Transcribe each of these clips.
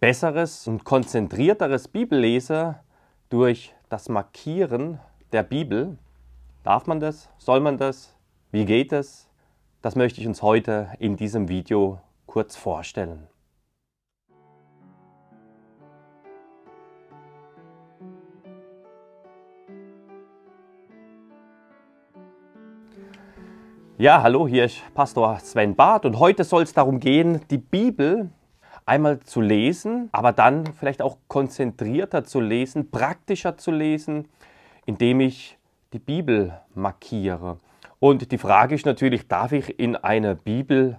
besseres und konzentrierteres Bibelleser durch das Markieren der Bibel. Darf man das? Soll man das? Wie geht es? Das möchte ich uns heute in diesem Video kurz vorstellen. Ja, hallo, hier ist Pastor Sven Barth und heute soll es darum gehen, die Bibel einmal zu lesen, aber dann vielleicht auch konzentrierter zu lesen, praktischer zu lesen, indem ich die Bibel markiere. Und die Frage ist natürlich, darf ich in einer Bibel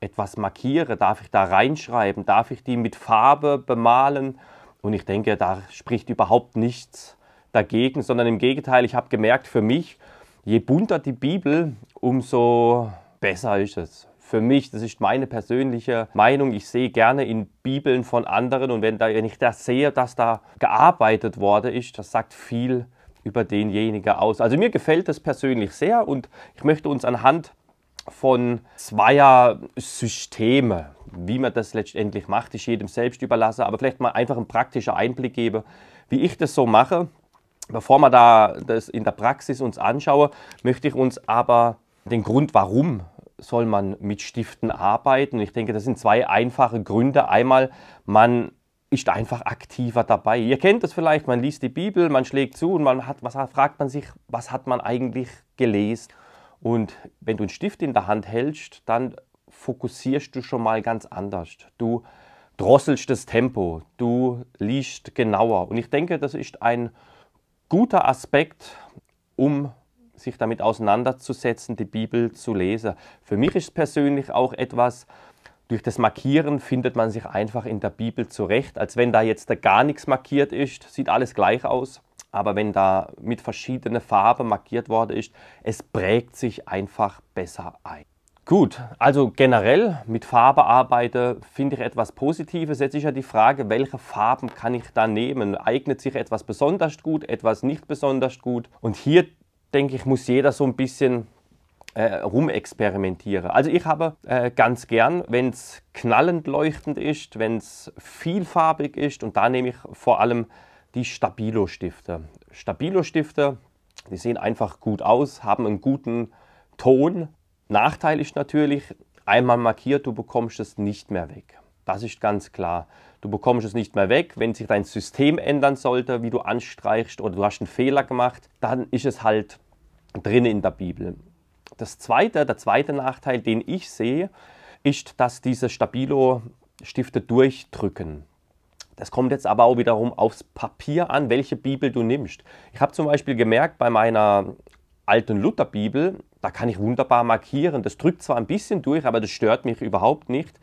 etwas markiere? Darf ich da reinschreiben? Darf ich die mit Farbe bemalen? Und ich denke, da spricht überhaupt nichts dagegen, sondern im Gegenteil, ich habe gemerkt für mich, je bunter die Bibel, umso besser ist es für mich, das ist meine persönliche Meinung. Ich sehe gerne in Bibeln von anderen und wenn, da, wenn ich das sehe, dass da gearbeitet worden ist, das sagt viel über denjenigen aus. Also mir gefällt das persönlich sehr und ich möchte uns anhand von zweier Systeme, wie man das letztendlich macht, ich jedem selbst überlasse, aber vielleicht mal einfach einen praktischen Einblick gebe, wie ich das so mache. Bevor wir da das in der Praxis uns anschauen, möchte ich uns aber den Grund, warum soll man mit Stiften arbeiten? Ich denke, das sind zwei einfache Gründe. Einmal, man ist einfach aktiver dabei. Ihr kennt das vielleicht, man liest die Bibel, man schlägt zu und man hat, was fragt man sich, was hat man eigentlich gelesen? Und wenn du einen Stift in der Hand hältst, dann fokussierst du schon mal ganz anders. Du drosselst das Tempo, du liest genauer. Und ich denke, das ist ein guter Aspekt, um sich damit auseinanderzusetzen, die Bibel zu lesen. Für mich ist es persönlich auch etwas, durch das Markieren findet man sich einfach in der Bibel zurecht, als wenn da jetzt gar nichts markiert ist, sieht alles gleich aus. Aber wenn da mit verschiedenen Farben markiert worden ist, es prägt sich einfach besser ein. Gut, also generell mit Farbe arbeite, finde ich etwas Positives. Jetzt ist ja die Frage, welche Farben kann ich da nehmen? Eignet sich etwas besonders gut, etwas nicht besonders gut? Und hier denke ich, muss jeder so ein bisschen äh, rumexperimentieren. Also ich habe äh, ganz gern, wenn es knallend leuchtend ist, wenn es vielfarbig ist und da nehme ich vor allem die Stabilo-Stifte. Stabilo-Stifte, die sehen einfach gut aus, haben einen guten Ton. Nachteil ist natürlich, einmal markiert, du bekommst es nicht mehr weg. Das ist ganz klar du bekommst es nicht mehr weg. Wenn sich dein System ändern sollte, wie du anstreichst oder du hast einen Fehler gemacht, dann ist es halt drin in der Bibel. Das zweite, der zweite Nachteil, den ich sehe, ist, dass diese Stabilo-Stifte durchdrücken. Das kommt jetzt aber auch wiederum aufs Papier an, welche Bibel du nimmst. Ich habe zum Beispiel gemerkt, bei meiner alten Lutherbibel, da kann ich wunderbar markieren. Das drückt zwar ein bisschen durch, aber das stört mich überhaupt nicht.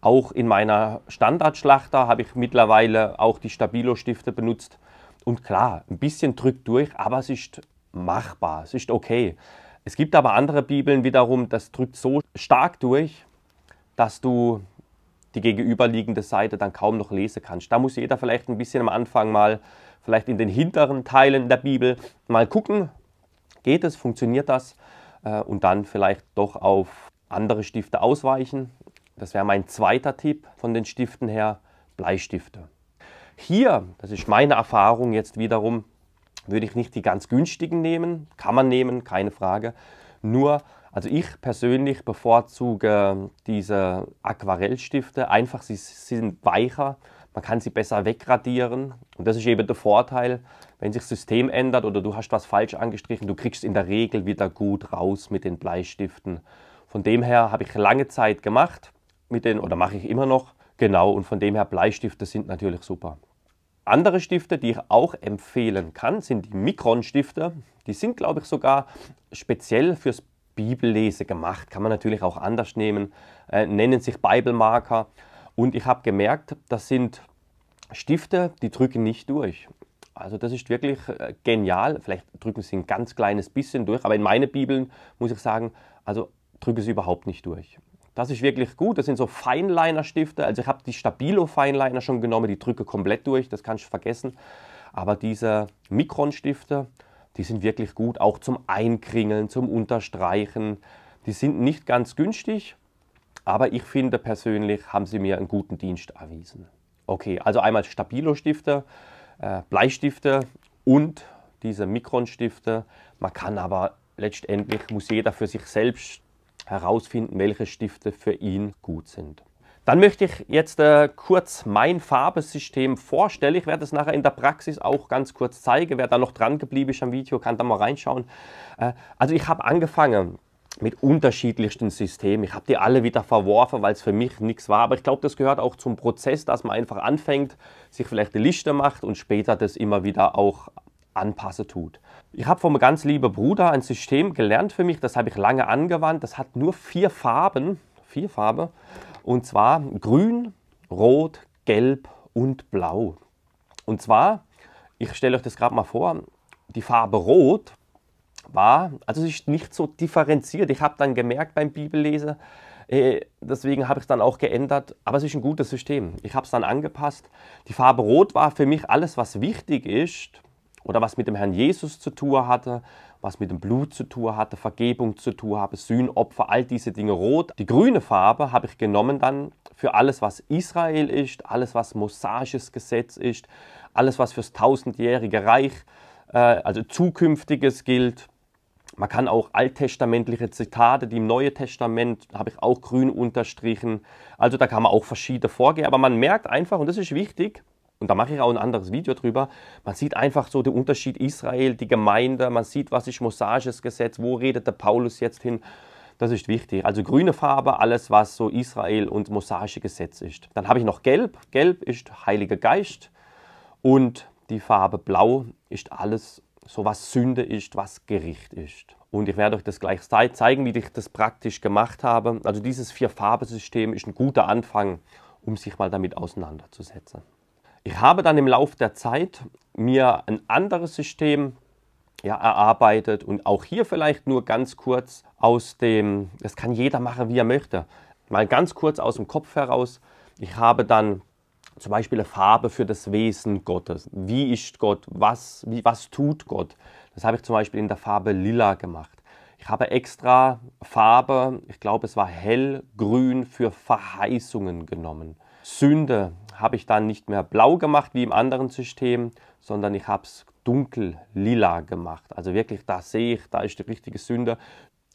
Auch in meiner Standardschlachter habe ich mittlerweile auch die Stabilo-Stifte benutzt. Und klar, ein bisschen drückt durch, aber es ist machbar, es ist okay. Es gibt aber andere Bibeln wiederum, das drückt so stark durch, dass du die gegenüberliegende Seite dann kaum noch lesen kannst. Da muss jeder vielleicht ein bisschen am Anfang mal, vielleicht in den hinteren Teilen der Bibel, mal gucken, geht es, funktioniert das? Äh, und dann vielleicht doch auf andere Stifte ausweichen das wäre mein zweiter Tipp von den Stiften her, Bleistifte. Hier, das ist meine Erfahrung jetzt wiederum, würde ich nicht die ganz günstigen nehmen. Kann man nehmen, keine Frage. Nur, also ich persönlich bevorzuge diese Aquarellstifte. Einfach, sie sind weicher, man kann sie besser wegradieren. Und das ist eben der Vorteil, wenn sich das System ändert oder du hast was falsch angestrichen, du kriegst in der Regel wieder gut raus mit den Bleistiften. Von dem her habe ich lange Zeit gemacht mit denen oder mache ich immer noch. Genau, und von dem her Bleistifte sind natürlich super. Andere Stifte, die ich auch empfehlen kann, sind die Mikron-Stifte. Die sind, glaube ich, sogar speziell fürs Bibellese gemacht. Kann man natürlich auch anders nehmen, äh, nennen sich Bibelmarker. Und ich habe gemerkt, das sind Stifte, die drücken nicht durch. Also das ist wirklich äh, genial. Vielleicht drücken sie ein ganz kleines bisschen durch, aber in meinen Bibeln muss ich sagen, also drücken sie überhaupt nicht durch. Das ist wirklich gut. Das sind so Feinliner-Stifte. Also ich habe die Stabilo Feinliner schon genommen, die drücke komplett durch, das kannst du vergessen. Aber diese Mikron-Stifte, die sind wirklich gut, auch zum Einkringeln, zum Unterstreichen. Die sind nicht ganz günstig, aber ich finde persönlich, haben sie mir einen guten Dienst erwiesen. Okay, also einmal Stabilo-Stifte, äh, Bleistifte und diese Mikron-Stifte. Man kann aber letztendlich, muss jeder für sich selbst herausfinden, welche Stifte für ihn gut sind. Dann möchte ich jetzt äh, kurz mein Farbesystem vorstellen. Ich werde es nachher in der Praxis auch ganz kurz zeigen. Wer da noch dran geblieben ist am Video, kann da mal reinschauen. Äh, also ich habe angefangen mit unterschiedlichsten Systemen. Ich habe die alle wieder verworfen, weil es für mich nichts war. Aber ich glaube, das gehört auch zum Prozess, dass man einfach anfängt, sich vielleicht die Liste macht und später das immer wieder auch anpassen tut. Ich habe vom ganz lieben Bruder ein System gelernt für mich, das habe ich lange angewandt. Das hat nur vier Farben, vier Farben, und zwar grün, rot, gelb und blau. Und zwar, ich stelle euch das gerade mal vor, die Farbe rot war, also es ist nicht so differenziert. Ich habe dann gemerkt beim Bibellesen, äh, Deswegen habe ich es dann auch geändert, aber es ist ein gutes System. Ich habe es dann angepasst. Die Farbe Rot war für mich alles, was wichtig ist, oder was mit dem Herrn Jesus zu tun hatte, was mit dem Blut zu tun hatte, Vergebung zu tun habe, Sühnopfer, all diese Dinge rot. Die grüne Farbe habe ich genommen dann für alles, was Israel ist, alles, was mosaisches Gesetz ist, alles, was fürs tausendjährige Reich, äh, also zukünftiges gilt. Man kann auch alttestamentliche Zitate, die im Neuen Testament habe ich auch grün unterstrichen. Also da kann man auch verschiedene vorgehen, aber man merkt einfach, und das ist wichtig, und da mache ich auch ein anderes Video drüber, man sieht einfach so den Unterschied Israel, die Gemeinde, man sieht, was ist mosaisches Gesetz, wo redet der Paulus jetzt hin. Das ist wichtig. Also grüne Farbe, alles was so Israel und mosaische Gesetz ist. Dann habe ich noch gelb. Gelb ist Heiliger Geist und die Farbe blau ist alles so was Sünde ist, was Gericht ist. Und ich werde euch das gleich zeigen, wie ich das praktisch gemacht habe. Also dieses vier farbe system ist ein guter Anfang, um sich mal damit auseinanderzusetzen. Ich habe dann im Laufe der Zeit mir ein anderes System ja, erarbeitet und auch hier vielleicht nur ganz kurz aus dem, das kann jeder machen, wie er möchte, mal ganz kurz aus dem Kopf heraus. Ich habe dann zum Beispiel eine Farbe für das Wesen Gottes. Wie ist Gott? Was, wie, was tut Gott? Das habe ich zum Beispiel in der Farbe Lila gemacht. Ich habe extra Farbe, ich glaube es war hellgrün für Verheißungen genommen. Sünde habe ich dann nicht mehr blau gemacht wie im anderen System, sondern ich habe es dunkel lila gemacht. Also wirklich, da sehe ich, da ist die richtige Sünde.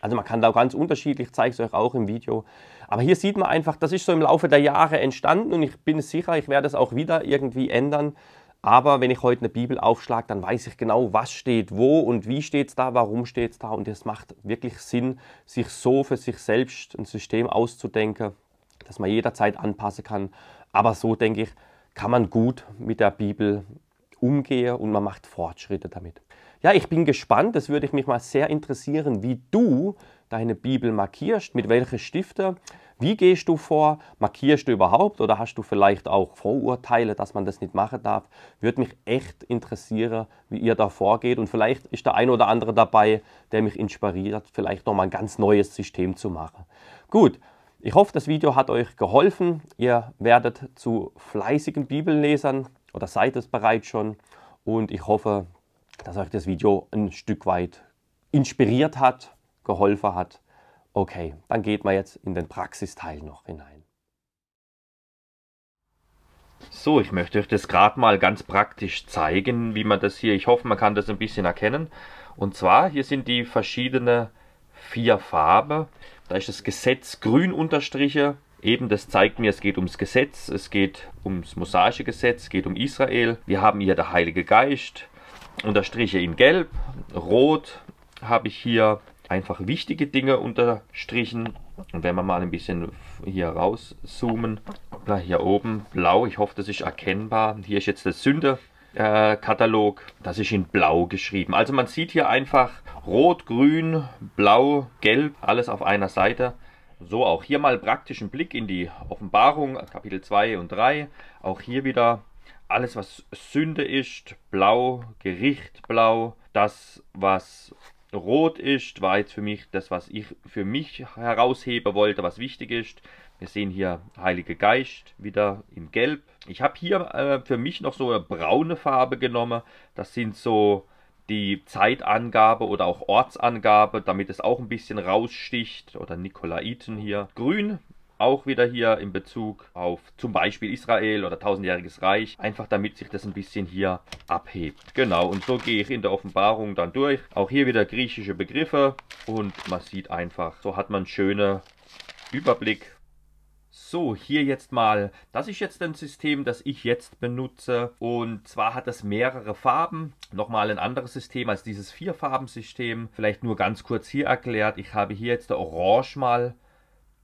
Also man kann da ganz unterschiedlich, zeige es euch auch im Video. Aber hier sieht man einfach, das ist so im Laufe der Jahre entstanden und ich bin sicher, ich werde es auch wieder irgendwie ändern. Aber wenn ich heute eine Bibel aufschlage, dann weiß ich genau, was steht wo und wie steht es da, warum steht es da. Und es macht wirklich Sinn, sich so für sich selbst ein System auszudenken, dass man jederzeit anpassen kann aber so, denke ich, kann man gut mit der Bibel umgehen und man macht Fortschritte damit. Ja, ich bin gespannt, das würde ich mich mal sehr interessieren, wie du deine Bibel markierst, mit welchen Stifte, wie gehst du vor, markierst du überhaupt oder hast du vielleicht auch Vorurteile, dass man das nicht machen darf? Würde mich echt interessieren, wie ihr da vorgeht und vielleicht ist der ein oder andere dabei, der mich inspiriert, vielleicht nochmal ein ganz neues System zu machen. Gut, ich hoffe, das Video hat euch geholfen. Ihr werdet zu fleißigen Bibellesern oder seid es bereits schon. Und ich hoffe, dass euch das Video ein Stück weit inspiriert hat, geholfen hat. Okay, dann geht man jetzt in den Praxisteil noch hinein. So, ich möchte euch das gerade mal ganz praktisch zeigen, wie man das hier, ich hoffe, man kann das ein bisschen erkennen. Und zwar, hier sind die verschiedenen vier Farben da ist das Gesetz grün unterstrichen. Eben, das zeigt mir, es geht ums Gesetz, es geht ums mosaische Gesetz, es geht um Israel. Wir haben hier der Heilige Geist, unterstriche in gelb. Rot habe ich hier einfach wichtige Dinge unterstrichen. Und wenn wir mal ein bisschen hier rauszoomen, hier oben blau, ich hoffe, das ist erkennbar. Hier ist jetzt das Sünde, äh, Katalog. Das ist in blau geschrieben. Also man sieht hier einfach rot, grün, blau, gelb, alles auf einer Seite. So, auch hier mal praktischen Blick in die Offenbarung, Kapitel 2 und 3. Auch hier wieder alles, was Sünde ist, blau, Gericht blau. Das, was rot ist, war jetzt für mich das, was ich für mich herausheben wollte, was wichtig ist. Wir sehen hier Heilige Geist wieder in Gelb. Ich habe hier äh, für mich noch so eine braune Farbe genommen. Das sind so die Zeitangabe oder auch Ortsangabe, damit es auch ein bisschen raussticht. Oder Nikolaiten hier. Grün auch wieder hier in Bezug auf zum Beispiel Israel oder tausendjähriges Reich, einfach damit sich das ein bisschen hier abhebt. Genau, und so gehe ich in der Offenbarung dann durch. Auch hier wieder griechische Begriffe und man sieht einfach, so hat man einen schönen Überblick so, hier jetzt mal. Das ist jetzt ein System, das ich jetzt benutze. Und zwar hat das mehrere Farben. Nochmal ein anderes System als dieses Vierfarbensystem. Vielleicht nur ganz kurz hier erklärt. Ich habe hier jetzt der Orange mal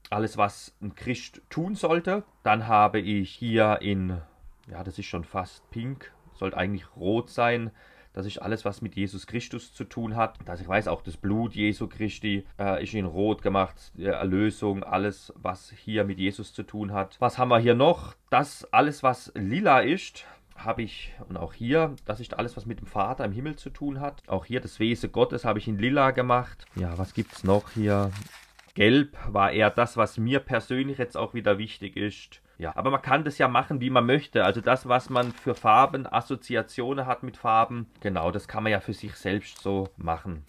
alles, was ein Christ tun sollte. Dann habe ich hier in, ja, das ist schon fast pink, sollte eigentlich rot sein, dass ich alles, was mit Jesus Christus zu tun hat, dass ich weiß, auch das Blut Jesu Christi äh, ist in Rot gemacht, die Erlösung, alles, was hier mit Jesus zu tun hat. Was haben wir hier noch? Das alles, was lila ist, habe ich, und auch hier, das ist alles, was mit dem Vater im Himmel zu tun hat. Auch hier das Wesen Gottes habe ich in lila gemacht. Ja, was gibt es noch hier? Gelb war eher das, was mir persönlich jetzt auch wieder wichtig ist. Ja, aber man kann das ja machen, wie man möchte. Also das, was man für Farben, Assoziationen hat mit Farben, genau, das kann man ja für sich selbst so machen.